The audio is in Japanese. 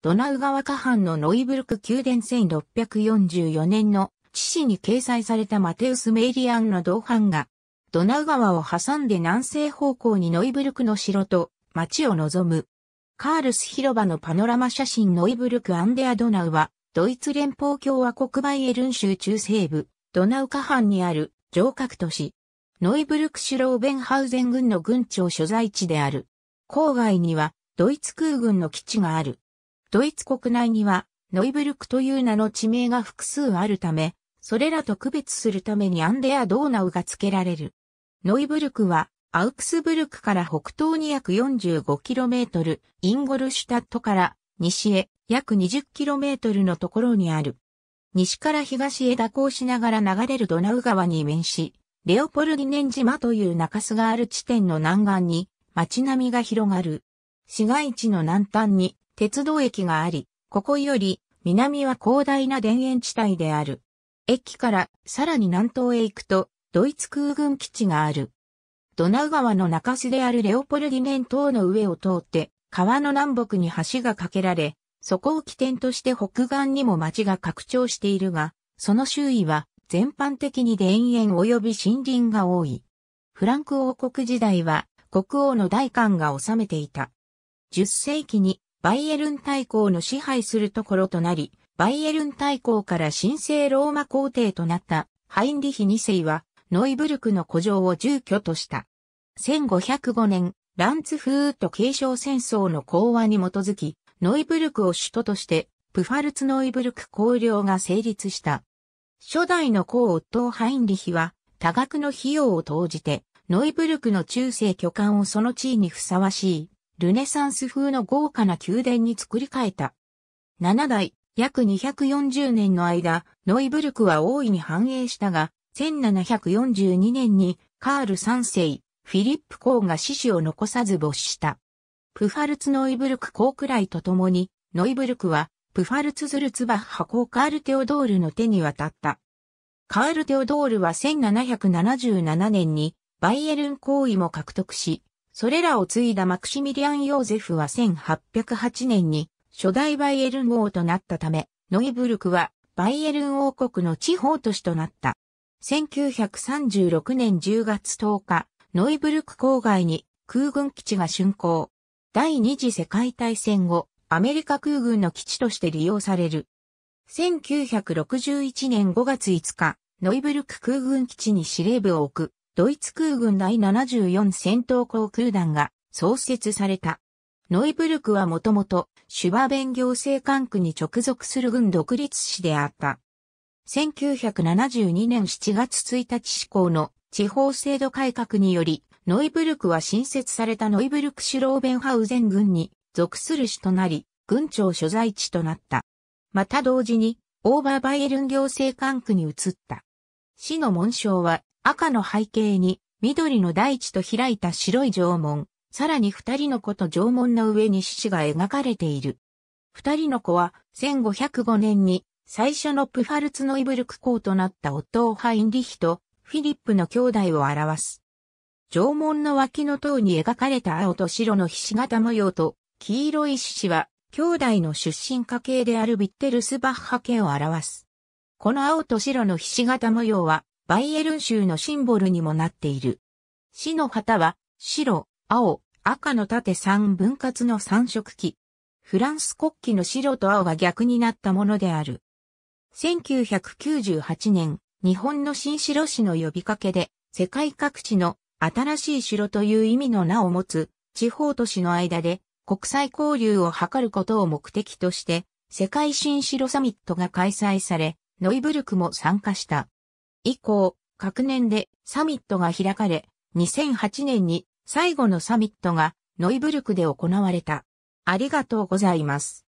ドナウ川河畔のノイブルク宮殿1644年の地史に掲載されたマテウス・メイリアンの同伴が、ドナウ川を挟んで南西方向にノイブルクの城と街を望む。カールス広場のパノラマ写真ノイブルク・アンデア・ドナウは、ドイツ連邦共和国バイエルン州中西部、ドナウ河畔にある城郭都市。ノイブルクシュローベンハウゼン軍の軍庁所在地である。郊外には、ドイツ空軍の基地がある。ドイツ国内には、ノイブルクという名の地名が複数あるため、それらと区別するためにアンデア・ドーナウが付けられる。ノイブルクは、アウクスブルクから北東に約 45km、インゴルシュタットから西へ約 20km のところにある。西から東へ蛇行しながら流れるドナウ川に面し、レオポルディネン島という中州がある地点の南岸に街並みが広がる。市街地の南端に鉄道駅があり、ここより南は広大な田園地帯である。駅からさらに南東へ行くと、ドイツ空軍基地がある。ドナウ川の中州であるレオポルディネン島の上を通って、川の南北に橋が架けられ、そこを起点として北岸にも町が拡張しているが、その周囲は全般的に田園及び森林が多い。フランク王国時代は国王の大官が治めていた。10世紀にバイエルン大公の支配するところとなり、バイエルン大公から神聖ローマ皇帝となったハインリヒ2世は、ノイブルクの古城を住居とした。1505年、ランツフート継承戦争の講和に基づき、ノイブルクを首都として、プファルツノイブルク公領が成立した。初代の皇夫ッハインリヒは、多額の費用を投じて、ノイブルクの中世巨漢をその地位にふさわしい、ルネサンス風の豪華な宮殿に作り変えた。7代、約240年の間、ノイブルクは大いに繁栄したが、1742年にカール3世、フィリップ公が死死を残さず没した。プファルツノイブルク公くらいとともに、ノイブルクは、プファルツズルツバッハ公カール・テオドールの手に渡った。カール・テオドールは1777年にバイエルン公位も獲得し、それらを継いだマクシミリアン・ヨーゼフは1808年に初代バイエルン王となったため、ノイブルクはバイエルン王国の地方都市となった。1936年10月10日、ノイブルク郊外に空軍基地が竣工。第二次世界大戦後、アメリカ空軍の基地として利用される。1961年5月5日、ノイブルク空軍基地に司令部を置く。ドイツ空軍第74戦闘航空団が創設された。ノイブルクはもともとシュバベン行政管区に直属する軍独立市であった。1972年7月1日施行の地方制度改革により、ノイブルクは新設されたノイブルクシュローベンハウゼン軍に属する市となり、軍庁所在地となった。また同時に、オーバーバイエルン行政管区に移った。市の紋章は赤の背景に緑の大地と開いた白い縄文、さらに二人の子と縄文の上に獅子が描かれている。二人の子は1505年に最初のプファルツノイブルク公となったオをハインリヒとフィリップの兄弟を表す。縄文の脇の塔に描かれた青と白の菱形模様と黄色い獅子は兄弟の出身家系であるビッテルスバッハ家を表す。この青と白のひ形模様はバイエルン州のシンボルにもなっている。市の旗は、白、青、赤の縦3分割の3色旗。フランス国旗の白と青は逆になったものである。1998年、日本の新城市の呼びかけで、世界各地の新しい城という意味の名を持つ地方都市の間で国際交流を図ることを目的として世界新城サミットが開催され、ノイブルクも参加した。以降、各年でサミットが開かれ、2008年に最後のサミットがノイブルクで行われた。ありがとうございます。